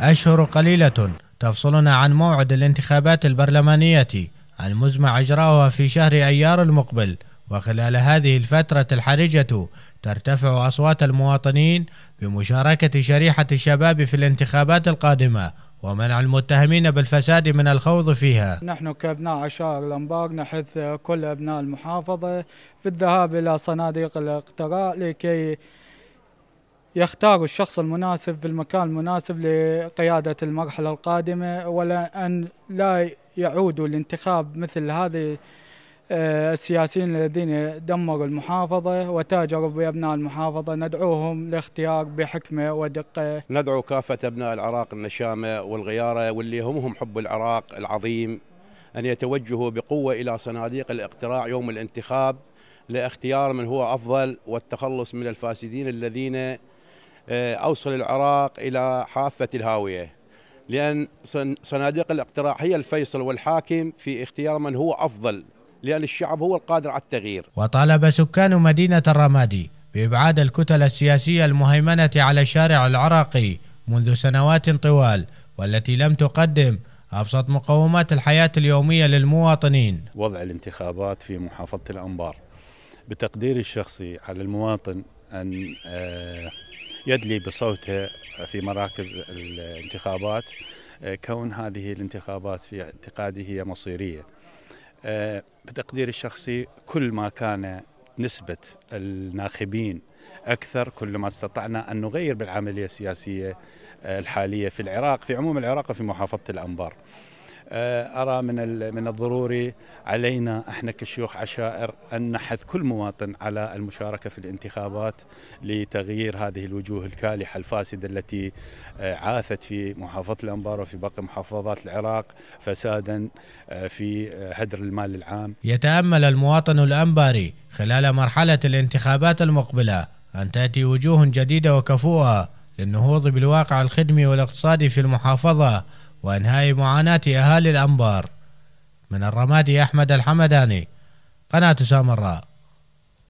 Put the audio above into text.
أشهر قليلة تفصلنا عن موعد الانتخابات البرلمانية المزمع إجراؤها في شهر أيار المقبل وخلال هذه الفترة الحرجة ترتفع أصوات المواطنين بمشاركة شريحة الشباب في الانتخابات القادمة ومنع المتهمين بالفساد من الخوض فيها نحن كأبناء عشائر الأنبار نحث كل أبناء المحافظة في الذهاب إلى صناديق الاقتراع لكي يختار الشخص المناسب في المكان المناسب لقيادة المرحلة القادمة ولا أن لا يعودوا لانتخاب مثل هذه آه، السياسيين الذين دمروا المحافظة وتاجروا بأبناء المحافظة ندعوهم لاختيار بحكمة ودقة ندعو كافة أبناء العراق النشامة والغيارة واللي هم حب العراق العظيم أن يتوجهوا بقوة إلى صناديق الاقتراع يوم الانتخاب لاختيار من هو أفضل والتخلص من الفاسدين الذين آه، أوصل العراق إلى حافة الهاوية لأن صناديق الاقتراع هي الفيصل والحاكم في اختيار من هو أفضل لأن الشعب هو القادر على التغيير وطالب سكان مدينة الرمادي بإبعاد الكتل السياسية المهيمنة على الشارع العراقي منذ سنوات طوال والتي لم تقدم أبسط مقومات الحياة اليومية للمواطنين وضع الانتخابات في محافظة الأنبار بتقديري الشخصي على المواطن أن آه، يدلي بصوته في مراكز الانتخابات آه، كون هذه الانتخابات في اعتقادي هي مصيريه. آه، بتقديري الشخصي كل ما كان نسبه الناخبين اكثر كل ما استطعنا ان نغير بالعمليه السياسيه آه، الحاليه في العراق في عموم العراق وفي محافظه الانبار. آه، أرى من من الضروري علينا احنا كشيوخ عشائر أن نحث كل مواطن على المشاركة في الانتخابات لتغيير هذه الوجوه الكالحة الفاسدة التي آه، عاثت في محافظة الأنبار وفي باقي محافظات العراق فسادا آه، في هدر المال العام يتأمل المواطن الأنباري خلال مرحلة الانتخابات المقبلة أن تأتي وجوه جديدة وكفوءة للنهوض بالواقع الخدمي والاقتصادي في المحافظة وإنهاء معاناة أهالي الأنبار من الرمادي أحمد الحمداني قناة سامراء